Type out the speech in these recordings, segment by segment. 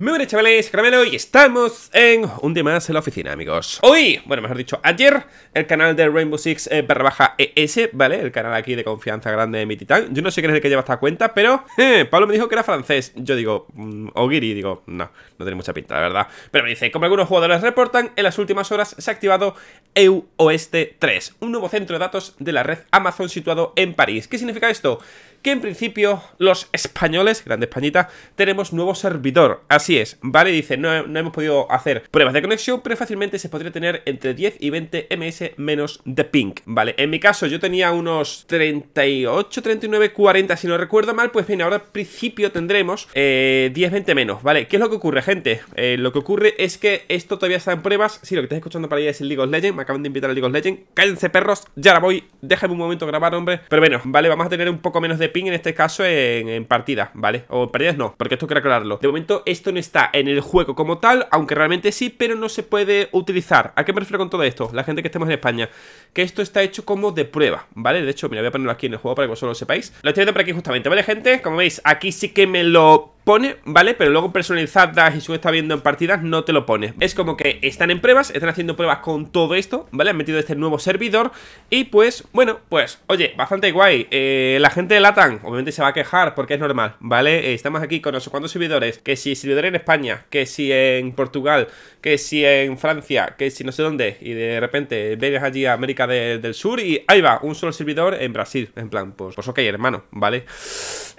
Muy buenas chavales, Caramelo y estamos en un día más en la oficina amigos Hoy, bueno mejor dicho, ayer el canal de Rainbow Six eh, barra baja ES, ¿vale? El canal aquí de confianza grande de mi titán Yo no sé quién es el que lleva esta cuenta, pero eh, Pablo me dijo que era francés Yo digo, mm, o giri, digo, no, no tiene mucha pinta la verdad Pero me dice, como algunos jugadores reportan, en las últimas horas se ha activado EU Oeste 3 Un nuevo centro de datos de la red Amazon situado en París ¿Qué significa esto? Que en principio los españoles, grande españita, tenemos nuevo servidor Así es, ¿vale? Dice, no, hemos podido hacer pruebas de conexión, pero fácilmente se podría tener entre 10 y 20 ms menos de ping, ¿vale? En mi caso yo tenía unos 38, 39, 40, si no recuerdo mal, pues bien, ahora al principio tendremos 10, eh, 20 menos, ¿vale? ¿Qué es lo que ocurre, gente? Eh, lo que ocurre es que esto todavía está en pruebas, sí, lo que estás escuchando para allá es el League of Legends, me acaban de invitar al League of Legends, cállense perros, ya la voy, déjame un momento grabar, hombre, pero bueno, ¿vale? Vamos a tener un poco menos de ping en este caso en, en ¿vale? O en partidas no, porque esto quiero aclararlo. De momento esto no está en el juego como tal, aunque realmente sí, pero no se puede utilizar. ¿A qué me refiero con todo esto? La gente que estemos en España. Que esto está hecho como de prueba, ¿vale? De hecho, mira, voy a ponerlo aquí en el juego para que vosotros lo sepáis. Lo estoy viendo por aquí justamente, ¿vale, gente? Como veis, aquí sí que me lo pone, ¿vale? Pero luego personalizadas y su está viendo en partidas no te lo pone. Es como que están en pruebas, están haciendo pruebas con todo esto, ¿vale? Han metido este nuevo servidor y pues, bueno, pues, oye, bastante guay. Eh, la gente de Latam obviamente se va a quejar porque es normal, ¿vale? Eh, estamos aquí con no sé cuántos servidores, que si servidor en España, que si en Portugal, que si en Francia, que si no sé dónde y de repente vienes allí a América del Sur y ahí va, un solo servidor en Brasil, en plan, pues, pues ok, hermano, ¿vale?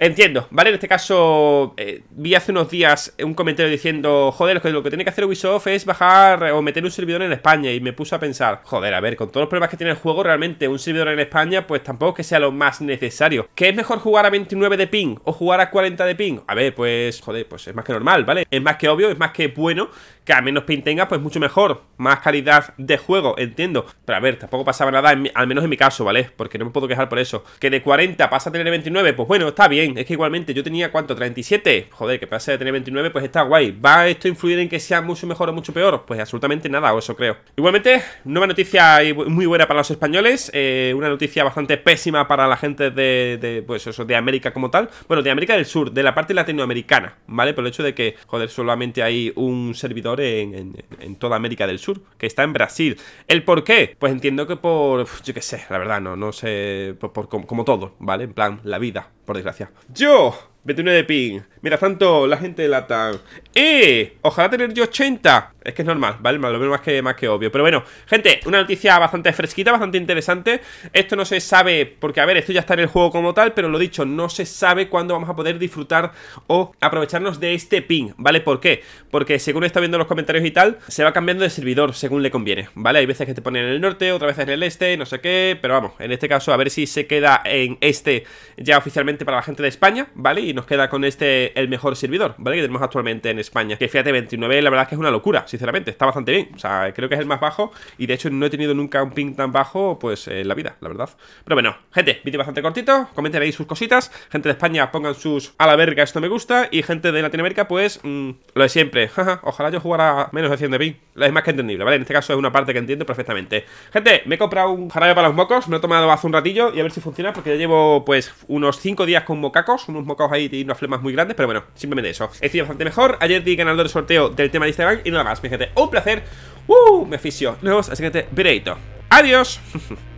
Entiendo, ¿vale? En este caso... Eh, vi hace unos días un comentario diciendo, joder, lo que tiene que hacer Ubisoft es bajar o meter un servidor en España. Y me puse a pensar, joder, a ver, con todos los problemas que tiene el juego, realmente un servidor en España, pues tampoco que sea lo más necesario. ¿Qué es mejor jugar a 29 de ping o jugar a 40 de ping? A ver, pues, joder, pues es más que normal, ¿vale? Es más que obvio, es más que bueno que a menos ping tenga, pues mucho mejor. Más calidad de juego, entiendo. Pero a ver, tampoco pasaba nada, al menos en mi caso, ¿vale? Porque no me puedo quejar por eso. Que de 40 pasa a tener 29, pues bueno, está bien. Es que igualmente yo tenía, ¿cuánto? 37 joder, que pase de tener 29, pues está guay. ¿Va esto a influir en que sea mucho mejor o mucho peor? Pues absolutamente nada, o eso creo. Igualmente, nueva noticia muy buena para los españoles, eh, una noticia bastante pésima para la gente de, pues eso, de América como tal. Bueno, de América del Sur, de la parte latinoamericana, ¿vale? Por el hecho de que, joder, solamente hay un servidor en, toda América del Sur, que está en Brasil. ¿El por qué? Pues entiendo que por, yo qué sé, la verdad, no, no sé, como, como todo, ¿vale? En plan, la vida, por desgracia. Yo, 29 de ping. Mira, tanto la gente de Latam. ¡Eh! Ojalá tener yo 80. Es que es normal, ¿vale? Lo veo más que, más que obvio. Pero bueno, gente, una noticia bastante fresquita, bastante interesante. Esto no se sabe, porque a ver, esto ya está en el juego como tal, pero lo dicho, no se sabe cuándo vamos a poder disfrutar o aprovecharnos de este ping, ¿vale? ¿Por qué? Porque según está viendo los comentarios y tal, se va cambiando de servidor según le conviene, ¿vale? Hay veces que te ponen en el norte, otras veces en el este, no sé qué, pero vamos, en este caso a ver si se queda en este ya oficialmente para la gente de España, ¿vale? Y nos queda con este el mejor servidor, ¿vale? Que tenemos actualmente en España. Que fíjate, 29, la verdad es que es una locura, sinceramente. Está bastante bien. O sea, creo que es el más bajo. Y de hecho, no he tenido nunca un ping tan bajo, pues, en la vida, la verdad. Pero bueno, gente, vídeo bastante cortito. Comenten ahí sus cositas. Gente de España, pongan sus a la verga, esto me gusta. Y gente de Latinoamérica, pues, mm, lo de siempre. Ojalá yo jugara menos de 100 de ping. Es más que entendible, ¿vale? En este caso es una parte que entiendo perfectamente. Gente, me he comprado un jarabe para los mocos. Me lo he tomado hace un ratillo y a ver si funciona porque ya llevo, pues, unos 5 días con mocacos. Unos mocos ahí y unas flemas muy grandes, pero bueno, simplemente eso Estoy bastante mejor Ayer di ganador del sorteo del tema de Instagram Y nada más, mi gente Un placer Uh, me oficio nuevos vemos que siguiente videito Adiós